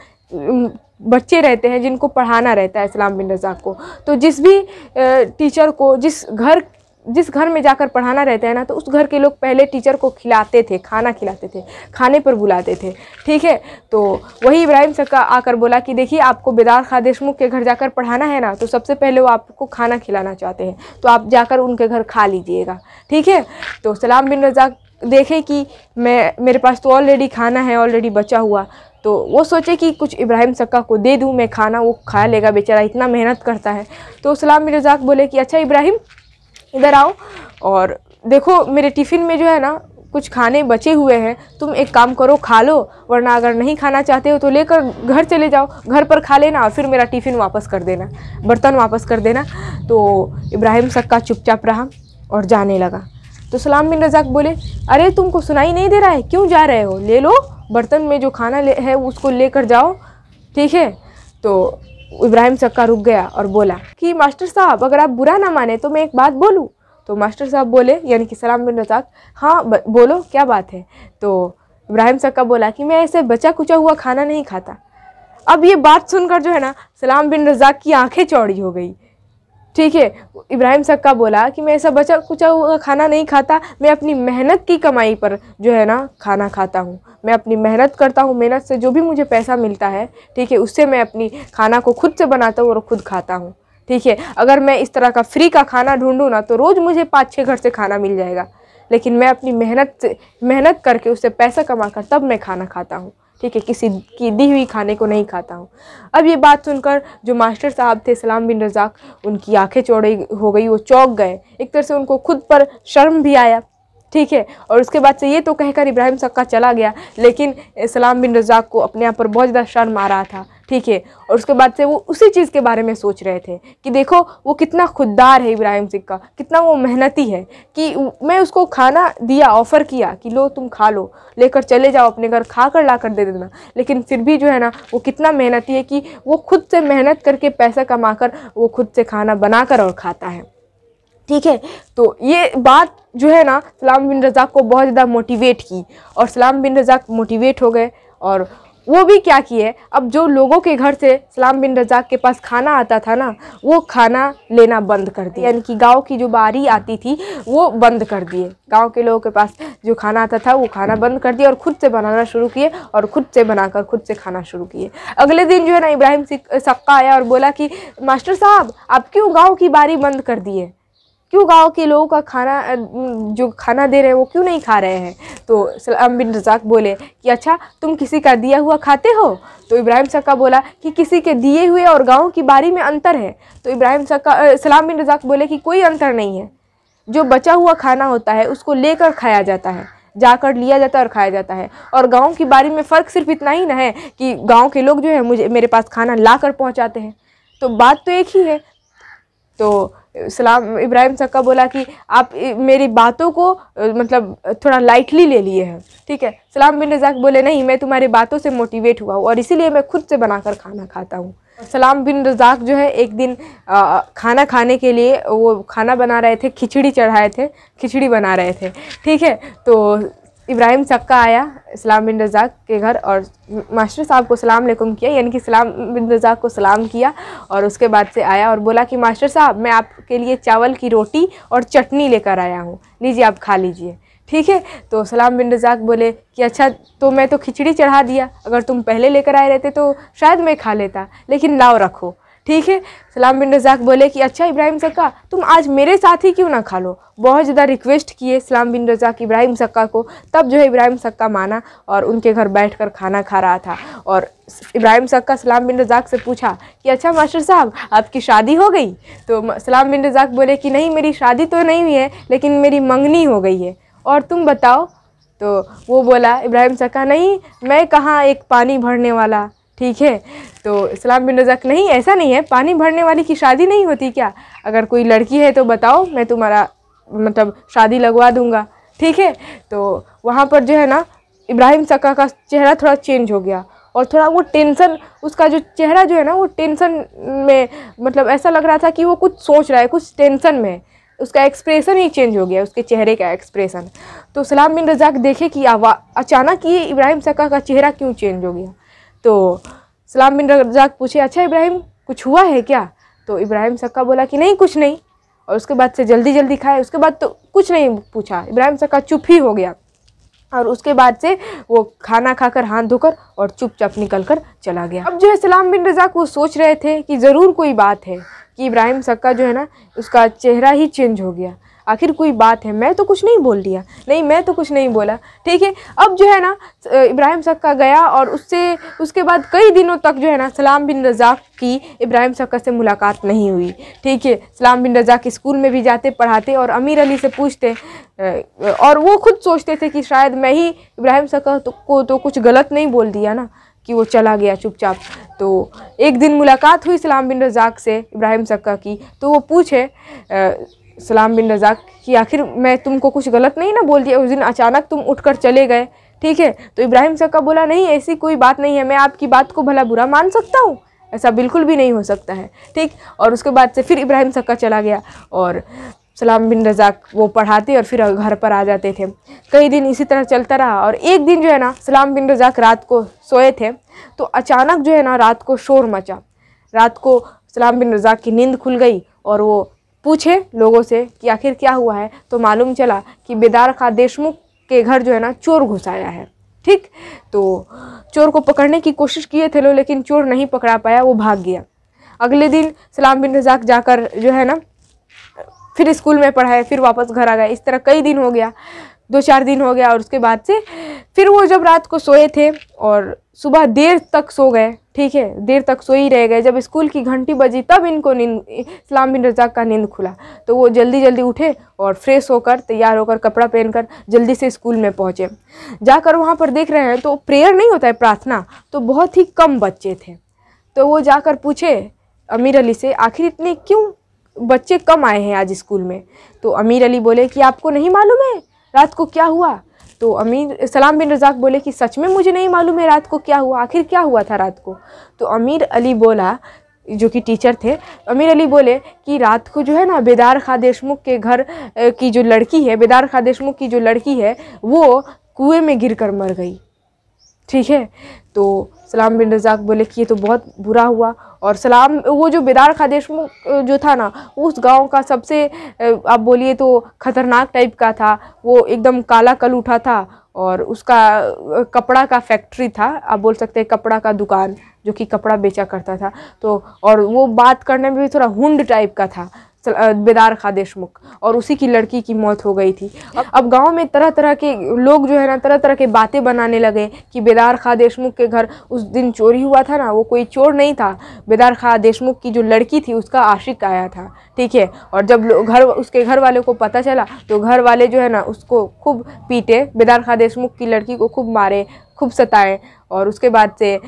बच्चे रहते हैं जिनको पढ़ाना रहता है इस्लाम बिन रजाक को तो जिस भी टीचर को जिस घर जिस घर में जाकर पढ़ाना रहता है ना तो उस घर के लोग पहले टीचर को खिलाते थे खाना खिलाते थे खाने पर बुलाते थे ठीक है तो वही इब्राहिम सक्का आकर बोला कि देखिए आपको बेदार खा देशमुख के घर जाकर पढ़ाना है ना तो सबसे पहले वो आपको खाना खिलाना चाहते हैं तो आप जाकर उनके घर खा लीजिएगा ठीक है तो सलाम बिन रजाक देखे कि मैं मेरे पास तो ऑलरेडी खाना है ऑलरेडी बचा हुआ तो वो सोचे कि कुछ इब्राहिम सक्का को दे दूँ मैं खाना वो खा लेगा बेचारा इतना मेहनत करता है तो सलाम बिन रजाक बोले कि अच्छा इब्राहिम इधर आओ और देखो मेरे टिफ़िन में जो है ना कुछ खाने बचे हुए हैं तुम एक काम करो खा लो वरना अगर नहीं खाना चाहते हो तो लेकर घर चले जाओ घर पर खा लेना और फिर मेरा टिफ़िन वापस कर देना बर्तन वापस कर देना तो इब्राहिम सक्का चुपचाप रहा और जाने लगा तो सलाम बिन रजाक बोले अरे तुमको सुनाई नहीं दे रहा है क्यों जा रहे हो ले लो बर्तन में जो खाना ले है उसको लेकर जाओ ठीक है तो इब्राहिम चक्का रुक गया और बोला कि मास्टर साहब अगर आप बुरा ना माने तो मैं एक बात बोलूँ तो मास्टर साहब बोले यानी कि सलाम बिन रजाक हाँ बोलो क्या बात है तो इब्राहिम चक्का बोला कि मैं ऐसे बचा कुचा हुआ खाना नहीं खाता अब ये बात सुनकर जो है ना सलाम बिन रजाक की आंखें चौड़ी हो गई ठीक है इब्राहिम सक्का बोला कि मैं ऐसा बचा कुचा हुआ खाना नहीं खाता मैं अपनी मेहनत की कमाई पर जो है ना खाना खाता हूँ मैं अपनी मेहनत करता हूँ मेहनत से जो भी मुझे पैसा मिलता है ठीक है उससे मैं अपनी खाना को खुद से बनाता हूँ और खुद खाता हूँ ठीक है अगर मैं इस तरह का फ्री का खाना ढूँढूँ ना तो रोज़ मुझे पाँच छः घर से खाना मिल जाएगा लेकिन मैं अपनी मेहनत से मेहनत करके उससे पैसा कमा कर तब मैं खाना खाता हूँ ठीक है किसी की दी हुई खाने को नहीं खाता हूँ अब ये बात सुनकर जो मास्टर साहब थे सलाम बिन रजाक उनकी आंखें चौड़ी हो गई वो चौक गए एक तरह से उनको खुद पर शर्म भी आया ठीक है और उसके बाद से ये तो कहकर इब्राहिम सक्का चला गया लेकिन सलाम बिन रजाक को अपने आप पर बहुत ज़्यादा शर्म आ रहा था ठीक है और उसके बाद से वो उसी चीज़ के बारे में सोच रहे थे कि देखो वो कितना खुददार है इब्राहिम का कितना वो मेहनती है कि मैं उसको खाना दिया ऑफ़र किया कि लो तुम खा लो लेकर चले जाओ अपने घर खा कर ला कर दे देना लेकिन फिर भी जो है ना वो कितना मेहनती है कि वो खुद से मेहनत करके पैसा कमा कर वो खुद से खाना बना कर और खाता है ठीक है तो ये बात जो है ना सलाम बिन रज़ाक को बहुत ज़्यादा मोटिवेट की और सलाम बिन रज़ाक मोटिवेट हो गए और वो भी क्या किए अब जो लोगों के घर से सलाम बिन रजाक के पास खाना आता था ना वो खाना लेना बंद कर दिया यानी कि गाँव की जो बारी आती थी वो बंद कर दिए गाँव के लोगों के पास जो खाना आता था वो खाना बंद कर दिया और ख़ुद से बनाना शुरू किए और ख़ुद से बनाकर खुद से खाना शुरू किए अगले दिन जो है ना इब्राहिम सक्का आया और बोला कि मास्टर साहब आप क्यों गाँव की बारी बंद कर दिए क्यों गाँव के लोगों का खाना जो खाना दे रहे हैं वो क्यों नहीं खा रहे हैं तो सलाम बिन रजाक बोले कि अच्छा तुम किसी का दिया हुआ खाते हो तो इब्राहिम का बोला कि किसी के दिए हुए और गाँव की बारी में अंतर है तो इब्राहिम का सलाम बिन रजाक बोले कि कोई अंतर नहीं है जो बचा हुआ खाना होता है उसको लेकर खाया जाता है जाकर लिया जाता है और खाया जाता है और गाँव की बारी में फ़र्क सिर्फ इतना ही ना है कि गाँव के लोग जो है मुझे मेरे पास खाना ला कर पहुँचाते हैं तो बात तो एक ही है तो सलाम इब्राहिम का बोला कि आप मेरी बातों को मतलब थोड़ा लाइटली ले लिए हैं ठीक है सलाम बिन रजाक बोले नहीं मैं तुम्हारी बातों से मोटिवेट हुआ हूँ और इसीलिए मैं खुद से बनाकर खाना खाता हूँ सलाम बिन रजाक जो है एक दिन आ, खाना खाने के लिए वो खाना बना रहे थे खिचड़ी चढ़ाए थे खिचड़ी बना रहे थे ठीक है तो इब्राहिम चक्का आया इस्लाम बिन रज़ाक के घर और मास्टर साहब को सलाम लेकुम किया यानी कि इस्लाम बिन रज़ाक को सलाम किया और उसके बाद से आया और बोला कि मास्टर साहब मैं आपके लिए चावल की रोटी और चटनी लेकर आया हूँ लीजिए आप खा लीजिए ठीक है तो सलाम बिन रज़ाक बोले कि अच्छा तो मैं तो खिचड़ी चढ़ा दिया अगर तुम पहले लेकर आए रहते तो शायद मैं खा लेता लेकिन लाओ रखो ठीक है सलाम बिन रजाक बोले कि अच्छा इब्राहिम सक्का तुम आज मेरे साथ ही क्यों ना खा लो बहुत ज़्यादा रिक्वेस्ट किए सलाम बिन रजाक इब्राहिम सक्का को तब जो है इब्राहिम सक्का माना और उनके घर बैठ कर खाना खा रहा था और इब्राहिम सक्का सलाम बिन रजाक से पूछा कि अच्छा मास्टर साहब आपकी शादी हो गई तो सलाम बिन रजाक बोले कि नहीं मेरी शादी तो नहीं हुई है लेकिन मेरी मंगनी हो गई है और तुम बताओ तो वो बोला इब्राहिम सक्का नहीं मैं कहाँ एक पानी भरने वाला ठीक है तो इस्लाम बिन रज़क नहीं ऐसा नहीं है पानी भरने वाली की शादी नहीं होती क्या अगर कोई लड़की है तो बताओ मैं तुम्हारा मतलब शादी लगवा दूँगा ठीक है तो वहाँ पर जो है ना इब्राहिम सका का चेहरा थोड़ा चेंज हो गया और थोड़ा वो टेंसन उसका जो चेहरा जो है ना वो टेंसन में मतलब ऐसा लग रहा था कि वो कुछ सोच रहा है कुछ टेंसन में है उसका एक्सप्रेशन ही चेंज हो गया उसके चेहरे का एक्सप्रेशन तो सलाम बिन रजाक देखे कि अचानक ये इब्राहिम सका का चेहरा क्यों चेंज हो गया तो सलाम बिन रजाक पूछे अच्छा इब्राहिम कुछ हुआ है क्या तो इब्राहिम सक्का बोला कि नहीं कुछ नहीं और उसके बाद से जल्दी जल्दी खाए उसके बाद तो कुछ नहीं पूछा इब्राहिम सक्का चुप ही हो गया और उसके बाद से वो खाना खाकर हाथ धोकर और चुपचाप निकल कर चला गया अब जो है सलाम बिन रजाक वो सोच रहे थे कि ज़रूर कोई बात है कि इब्राहिम सक्का जो है ना उसका चेहरा ही चेंज हो गया आखिर कोई बात है मैं तो कुछ नहीं बोल दिया नहीं मैं तो कुछ नहीं बोला ठीक है अब जो है ना इब्राहिम सक्का गया और उससे उसके बाद कई दिनों तक जो है ना सलाम बिन रज़ाक की इब्राहिम सक्का से मुलाकात नहीं हुई ठीक है सलाम बिन रज़ाक स्कूल में भी जाते पढ़ाते और अमीर अली से पूछते और वो खुद सोचते थे कि शायद मैं ही इब्राहिम सक्का तो, को तो कुछ गलत नहीं बोल दिया ना कि वो चला गया चुपचाप तो एक दिन मुलाकात हुई सलाम बिन रज़ाक से इब्राहिम सक्का की तो वो पूछे सलाम बिन रजाक कि आखिर मैं तुमको कुछ गलत नहीं ना बोल दिया उस दिन अचानक तुम उठकर चले गए ठीक है तो इब्राहिम सक्का बोला नहीं ऐसी कोई बात नहीं है मैं आपकी बात को भला बुरा मान सकता हूँ ऐसा बिल्कुल भी नहीं हो सकता है ठीक और उसके बाद से फिर इब्राहिम सक्का चला गया और सलाम बिन रजाक वो पढ़ाते और फिर घर पर आ जाते थे कई दिन इसी तरह चलता रहा और एक दिन जो है ना सलाम बिन रजाक रात को सोए थे तो अचानक जो है ना रात को शोर मचा रात को सलाम बिन रजाक की नींद खुल गई और वो पूछे लोगों से कि आखिर क्या हुआ है तो मालूम चला कि बेदार खा देशमुख के घर जो है ना चोर घुस आया है ठीक तो चोर को पकड़ने की कोशिश किए थे लोग लेकिन चोर नहीं पकड़ा पाया वो भाग गया अगले दिन सलाम बिन रजाक जाकर जो है ना फिर स्कूल में पढ़ाए फिर वापस घर आ गए इस तरह कई दिन हो गया दो चार दिन हो गया और उसके बाद से फिर वो जब रात को सोए थे और सुबह देर तक सो गए ठीक है देर तक सो ही रह गए जब स्कूल की घंटी बजी तब इनको नींद इस्लाम बिन रजाक का नींद खुला तो वो जल्दी जल्दी उठे और फ्रेश होकर तैयार होकर कपड़ा पहनकर जल्दी से स्कूल में पहुँचे जाकर वहाँ पर देख रहे हैं तो प्रेयर नहीं होता है प्रार्थना तो बहुत ही कम बच्चे थे तो वो जाकर पूछे अमीर अली से आखिर इतने क्यों बच्चे कम आए हैं आज स्कूल में तो अमीर अली बोले कि आपको नहीं मालूम है रात को क्या हुआ तो अमीर सलाम बिन रजाक बोले कि सच में मुझे नहीं मालूम है रात को क्या हुआ आखिर क्या हुआ था रात को तो अमीर अली बोला जो कि टीचर थे अमीर अली बोले कि रात को जो है ना बेदार खा देशमुख के घर की जो लड़की है बेदार खा देशमुख की जो लड़की है वो कुएं में गिर कर मर गई ठीक है तो सलाम बिन रज़ाक बोले कि ये तो बहुत बुरा हुआ और सलाम वो जो बिरार खादेश जो था ना उस गांव का सबसे आप बोलिए तो ख़तरनाक टाइप का था वो एकदम काला कल उठा था और उसका कपड़ा का फैक्ट्री था आप बोल सकते हैं कपड़ा का दुकान जो कि कपड़ा बेचा करता था तो और वो बात करने में भी थोड़ा हुंड टाइप का था बेदार खा देशमुख और उसी की लड़की की मौत हो गई थी अब अब गांव में तरह तरह के लोग जो है ना तरह तरह के बातें बनाने लगे कि बेदार खा देशमुख के घर उस दिन चोरी हुआ था ना वो कोई चोर नहीं था बेदार खा देशमुख की जो लड़की थी उसका आशिक आया था ठीक है और जब घर उसके घर वाले को पता चला तो घर वाले जो है ना उसको खूब पीटे बेदार खा देशमुख की लड़की को खूब मारे खूब सताए और उसके बाद से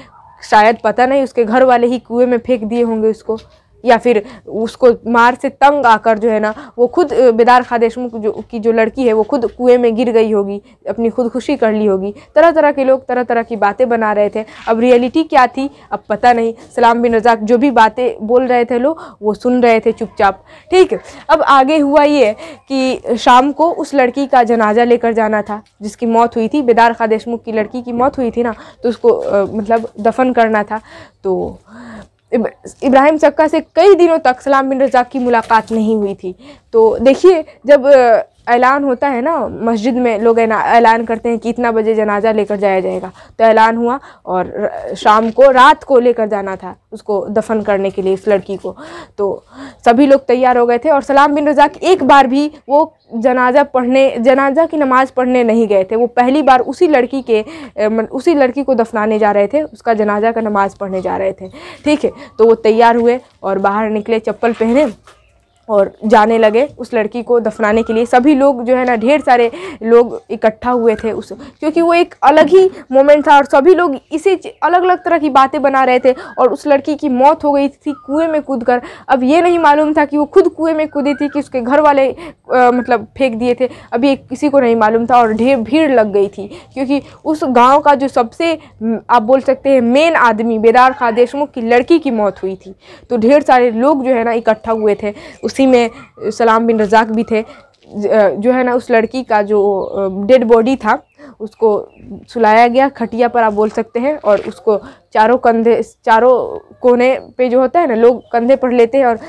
शायद पता नहीं उसके घर वाले ही कुएं में फेंक दिए होंगे उसको या फिर उसको मार से तंग आकर जो है ना वो खुद बेदार खा देशमुख जो की जो लड़की है वो खुद कुएं में गिर गई होगी अपनी खुदकुशी कर ली होगी तरह तरह के लोग तरह तरह की बातें बना रहे थे अब रियलिटी क्या थी अब पता नहीं सलाम बिन रजाक जो भी बातें बोल रहे थे लोग वो सुन रहे थे चुपचाप ठीक अब आगे हुआ ये कि शाम को उस लड़की का जनाजा लेकर जाना था जिसकी मौत हुई थी बेदार खा देशमुख की लड़की की मौत हुई थी ना तो उसको मतलब दफन करना था तो इब्राहिम चक्का से कई दिनों तक सलाम बिन रजा की मुलाकात नहीं हुई थी तो देखिए जब ऐलान होता है ना मस्जिद में लोग ऐलान करते हैं कि इतना बजे जनाजा लेकर जाया जाएगा तो ऐलान हुआ और शाम को रात को लेकर जाना था उसको दफन करने के लिए इस लड़की को तो सभी लोग तैयार हो गए थे और सलाम बिन रजाक एक बार भी वो जनाजा पढ़ने जनाजा की नमाज़ पढ़ने नहीं गए थे वो पहली बार उसी लड़की के उसी लड़की को दफनाने जा रहे थे उसका जनाजा का नमाज़ पढ़ने जा रहे थे ठीक है तो वो तैयार हुए और बाहर निकले चप्पल पहने और जाने लगे उस लड़की को दफनाने के लिए सभी लोग जो है ना ढेर सारे लोग इकट्ठा हुए थे उस क्योंकि वो एक अलग ही मोमेंट था और सभी लोग इसी अलग अलग तरह की बातें बना रहे थे और उस लड़की की मौत हो गई थी कुएं में कूद कर अब ये नहीं मालूम था कि वो खुद कुएं में कूदी थी कि उसके घर वाले आ, मतलब फेंक दिए थे अभी किसी को नहीं मालूम था और ढेर भीड़ लग गई थी क्योंकि उस गाँव का जो सबसे आप बोल सकते हैं मेन आदमी बेदार खा देशमुख की लड़की की मौत हुई थी तो ढेर सारे लोग जो है ना इकट्ठा हुए थे उस उसी में सलाम बिन रजाक भी थे जो है ना उस लड़की का जो डेड बॉडी था उसको सुलाया गया खटिया पर आप बोल सकते हैं और उसको चारों कंधे चारों कोने पे जो होता है ना लोग कंधे पर लेते हैं और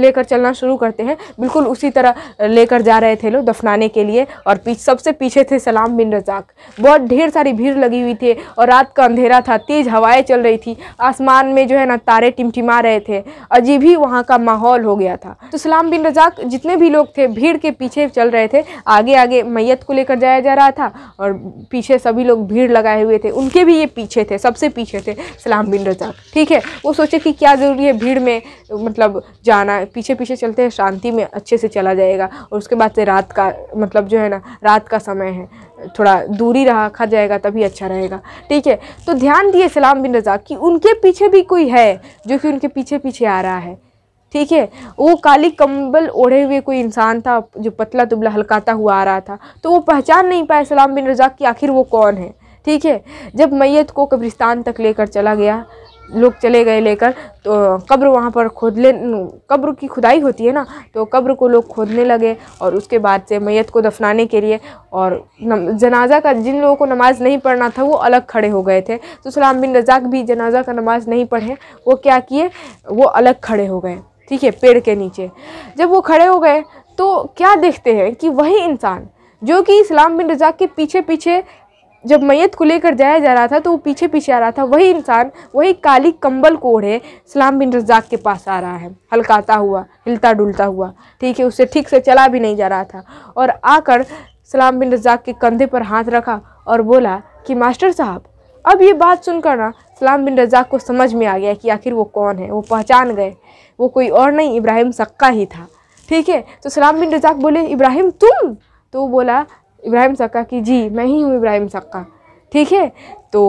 लेकर चलना शुरू करते हैं बिल्कुल उसी तरह लेकर जा रहे थे लोग दफनाने के लिए और पीछ सबसे पीछे थे सलाम बिन रजाक बहुत ढेर सारी भीड़ लगी हुई थी और रात का अंधेरा था तेज़ हवाएं चल रही थी आसमान में जो है ना तारे टिमटिमा रहे थे अजीब ही वहाँ का माहौल हो गया था तो सलाम बिन रजाक जितने भी लोग थे भीड़ के पीछे चल रहे थे आगे आगे मैयत को लेकर जाया जा रहा था और पीछे सभी लोग भीड़ लगाए हुए थे उनके भी ये पीछे थे सबसे पीछे थे सलाम बिन रजाक ठीक है वो सोचे कि क्या ज़रूरी है भीड़ में मतलब जाना पीछे पीछे चलते हैं शांति में अच्छे से चला जाएगा और उसके बाद से रात का मतलब जो है ना रात का समय है थोड़ा दूरी रखा जाएगा तभी अच्छा रहेगा ठीक है तो ध्यान दिए सलाम बिन रजा कि उनके पीछे भी कोई है जो कि उनके पीछे पीछे आ रहा है ठीक है वो काली कंबल ओढ़े हुए कोई इंसान था जो पतला दुबला हल्काता हुआ आ रहा था तो वो पहचान नहीं पाए सलाम बिन रजा कि आखिर वो कौन है ठीक है जब मैयत को कब्रिस्तान तक लेकर चला गया लोग चले गए लेकर तो कब्र वहाँ पर खोदले कब्र की खुदाई होती है ना तो कब्र को लोग खोदने लगे और उसके बाद से मैत को दफनाने के लिए और जनाजा का जिन लोगों को नमाज़ नहीं पढ़ना था वो अलग खड़े हो गए थे तो सलाम बिन रजाक भी जनाजा का नमाज़ नहीं पढ़े वो क्या किए वो अलग खड़े हो गए ठीक है पेड़ के नीचे जब वो खड़े हो गए तो क्या देखते हैं कि वही इंसान जो कि इस्लाम बिन रजाक के पीछे पीछे जब मैयत को लेकर जाया जा रहा था तो वो पीछे पीछे आ रहा था वही इंसान वही काली कंबल को ओढ़े सलाम बिन रजाक के पास आ रहा है हल्काता हुआ हिलता डुलता हुआ ठीक है उससे ठीक से चला भी नहीं जा रहा था और आकर सलाम बिन रजाक के कंधे पर हाथ रखा और बोला कि मास्टर साहब अब ये बात सुनकर ना सलाम बिन रजाक को समझ में आ गया कि आखिर वो कौन है वो पहचान गए वो कोई और नहीं इब्राहिम सक्का ही था ठीक है तो सलाम बिन रजाक बोले इब्राहिम तुम तो वो बोला इब्राहिम सक्का की जी मैं ही हूँ इब्राहिम सक्का ठीक है तो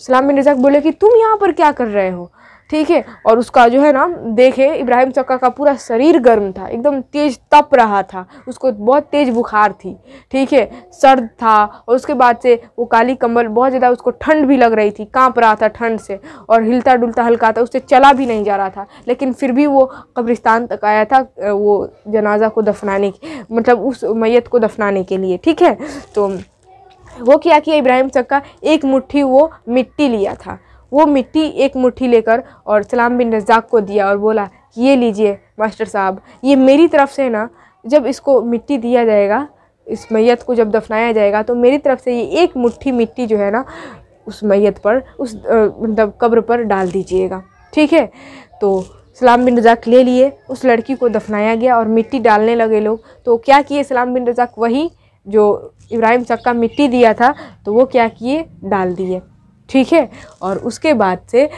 सलाम बिन रजाक बोले कि तुम यहाँ पर क्या कर रहे हो ठीक है और उसका जो है ना देखे इब्राहिम चक्का का पूरा शरीर गर्म था एकदम तेज तप रहा था उसको बहुत तेज बुखार थी ठीक है सर्द था और उसके बाद से वो काली कंबल बहुत ज़्यादा उसको ठंड भी लग रही थी कांप रहा था ठंड से और हिलता डुलता हल्का था उससे चला भी नहीं जा रहा था लेकिन फिर भी वो कब्रिस्तान तक आया था वो जनाजा को दफनाने मतलब उस मैत को दफनाने के लिए ठीक है तो वो क्या किया इब्राहिम चक्का एक मुट्ठी वो मिट्टी लिया था वो मिट्टी एक मुट्ठी लेकर और सलाम बिन रज़ाक को दिया और बोला कि ये लीजिए मास्टर साहब ये मेरी तरफ़ से ना जब इसको मिट्टी दिया जाएगा इस मैत को जब दफनाया जाएगा तो मेरी तरफ़ से ये एक मुट्ठी मिट्टी जो है ना उस मैत पर उस मतलब कब्र पर डाल दीजिएगा ठीक है तो सलाम बिन रज़ाक ले लिए उस लड़की को दफनाया गया और मिट्टी डालने लगे लोग तो क्या किए सलाम बिन रज़ाक वही जो इब्राहिम शक का मिट्टी दिया था तो वो क्या किए डाल दिए ठीक है और उसके बाद से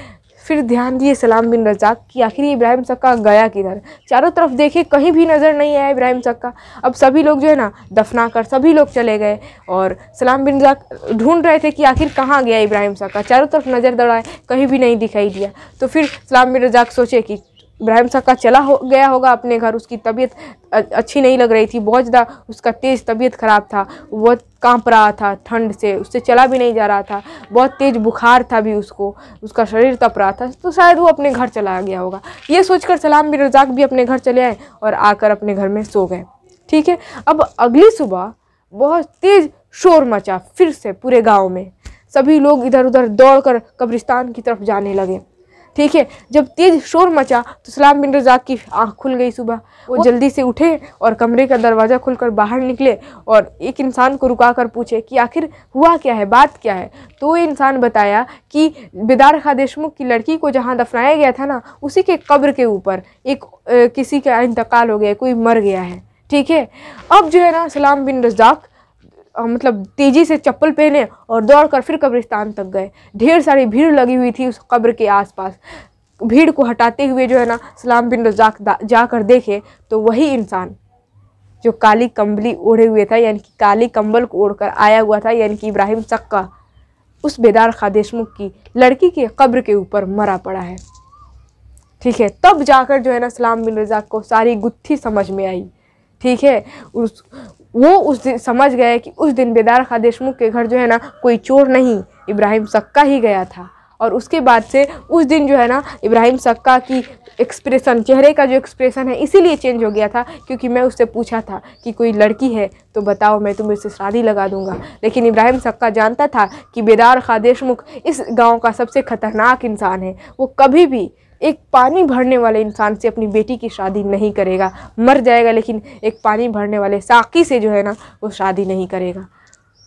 फिर ध्यान दिए सलाम बिन रजाक कि आखिर इब्राहिम सक्का गया किधर चारों तरफ देखे कहीं भी नज़र नहीं आया इब्राहिम सक्का अब सभी लोग जो है ना दफना कर सभी लोग चले गए और सलाम बिन रजाक ढूंढ रहे थे कि आखिर कहाँ गया इब्राहिम सक्का चारों तरफ नज़र दौड़ाए कहीं भी नहीं दिखाई दिया तो फिर सलाम बिन रजाक सोचे कि इब्राहिम साहब का चला हो गया होगा अपने घर उसकी तबीयत अच्छी नहीं लग रही थी बहुत ज़्यादा उसका तेज़ तबीयत ख़राब था बहुत कांप रहा था ठंड से उससे चला भी नहीं जा रहा था बहुत तेज़ बुखार था भी उसको उसका शरीर तप रहा था तो शायद वो अपने घर चला गया होगा ये सोचकर सलाम भी रजाक भी अपने घर चले आए और आकर अपने घर में सो गए ठीक है अब अगली सुबह बहुत तेज़ शोर मचा फिर से पूरे गाँव में सभी लोग इधर उधर दौड़कर कब्रिस्तान की तरफ जाने लगे ठीक है जब तेज शोर मचा तो सलाम बिन रजाक की आँख खुल गई सुबह वो जल्दी से उठे और कमरे का दरवाज़ा खुलकर बाहर निकले और एक इंसान को रुका कर पूछे कि आखिर हुआ क्या है बात क्या है तो इंसान बताया कि बेदार खा देशमुख की लड़की को जहाँ दफनाया गया था ना उसी के कब्र के ऊपर एक ए, किसी का इंतकाल हो गया कोई मर गया है ठीक है अब जो है ना सलाम बिन रजाक मतलब तेज़ी से चप्पल पहने और दौड़कर फिर कब्रिस्तान तक गए ढेर सारी भीड़ लगी हुई थी उस कब्र के आसपास भीड़ को हटाते हुए जो है ना सलाम बिन रजाक जाकर देखे तो वही इंसान जो काली कंबली ओढ़े हुए था यानी कि काली कंबल को ओढ़कर आया हुआ था यानी कि इब्राहिम चक्का उस बेदार खादेशमुख की लड़की के कब्र के ऊपर मरा पड़ा है ठीक है तब जाकर जो है ना सलाम बिन रजाक को सारी गुत्थी समझ में आई ठीक है उस वो उस दिन समझ गए कि उस दिन बेदार खा देशमुख के घर जो है ना कोई चोर नहीं इब्राहिम सक्का ही गया था और उसके बाद से उस दिन जो है ना इब्राहिम सक्का की एक्सप्रेशन चेहरे का जो एक्सप्रेशन है इसीलिए चेंज हो गया था क्योंकि मैं उससे पूछा था कि कोई लड़की है तो बताओ मैं तुम्हें उससे शादी लगा दूंगा लेकिन इब्राहिम सक्का जानता था कि बेदार खा देशमुख इस गाँव का सबसे ख़तरनाक इंसान है वो कभी भी एक पानी भरने वाले इंसान से अपनी बेटी की शादी नहीं करेगा मर जाएगा लेकिन एक पानी भरने वाले साकी से जो है ना वो शादी नहीं करेगा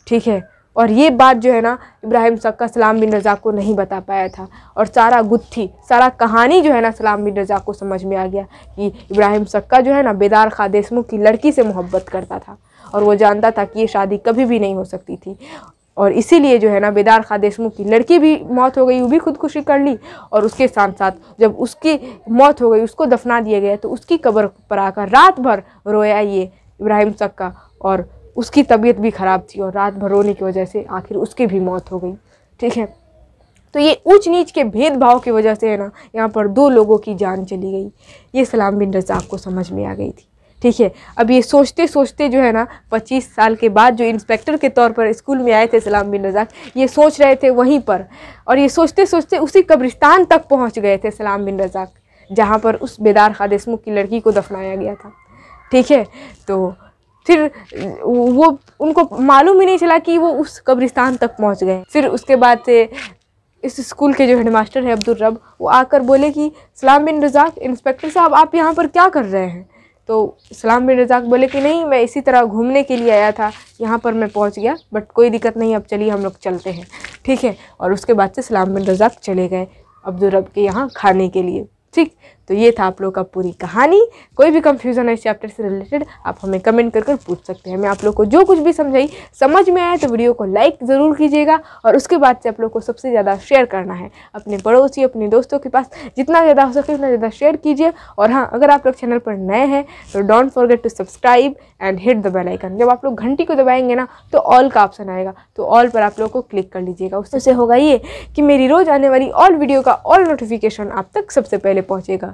ठीक है और ये बात जो है ना इब्राहिम सक्का सलाम बिन रज़ा को नहीं बता पाया था और सारा गुत्थी सारा कहानी जो है ना सलाम बिन रज़ा को समझ में आ गया कि इब्राहिम सक्का जो है ना बेदार खा देशमुख की लड़की से मोहब्बत करता था और वो जानता था कि ये शादी कभी भी नहीं हो सकती थी और इसीलिए जो है ना बेदार खा देशमुख की लड़की भी मौत हो गई वो भी खुदकुशी कर ली और उसके साथ साथ जब उसकी मौत हो गई उसको दफना दिया गया तो उसकी कब्र पर आकर रात भर रोया ये इब्राहिम सक्का और उसकी तबीयत भी ख़राब थी और रात भर रोने की वजह से आखिर उसकी भी मौत हो गई ठीक है तो ये ऊंच नीच के भेदभाव की वजह से है ना यहाँ पर दो लोगों की जान चली गई ये सलाम बिन रज़ा को समझ में आ गई थी ठीक है अब ये सोचते सोचते जो है ना पच्चीस साल के बाद जो इंस्पेक्टर के तौर पर स्कूल में आए थे सलाम बिन रजाक ये सोच रहे थे वहीं पर और ये सोचते सोचते उसी कब्रिस्तान तक पहुँच गए थे सलाम बिन रजाक जहाँ पर उस बेदार खादिस्मुख की लड़की को दफनाया गया था ठीक है तो फिर वो उनको मालूम ही नहीं चला कि वो उस कब्रिस्तान तक पहुँच गए फिर उसके बाद से इस स्कूल के जो हेडमास्टर मास्टर हैं अब्दुलरब वो आकर बोले कि सलाम बिन रजाक इंस्पेक्टर साहब आप यहाँ पर क्या कर रहे हैं तो सलाम बिन रजाक बोले कि नहीं मैं इसी तरह घूमने के लिए आया था यहाँ पर मैं पहुँच गया बट कोई दिक्कत नहीं अब चलिए हम लोग चलते हैं ठीक है और उसके बाद से सलाम बिन रजाक चले गए अब्दुलरब के यहाँ खाने के लिए ठीक तो ये था आप लोग का पूरी कहानी कोई भी कन्फ्यूज़न है इस चैप्टर से रिलेटेड आप हमें कमेंट कर कर पूछ सकते हैं मैं आप लोग को जो कुछ भी समझाई समझ में आया तो वीडियो को लाइक ज़रूर कीजिएगा और उसके बाद से आप लोग को सबसे ज़्यादा शेयर करना है अपने पड़ोसी अपने दोस्तों के पास जितना ज़्यादा हो सके उतना ज़्यादा शेयर कीजिए और हाँ अगर आप लोग चैनल पर नए हैं तो don't forget to subscribe and hit the bell icon जब आप लोग घंटी को दबाएंगे ना तो ऑल का ऑप्शन आएगा तो ऑल पर आप लोग को क्लिक कर लीजिएगा उससे होगा ये कि मेरी रोज़ आने वाली ऑल वीडियो का ऑल नोटिफिकेशन आप तक सबसे पहले पहुँचेगा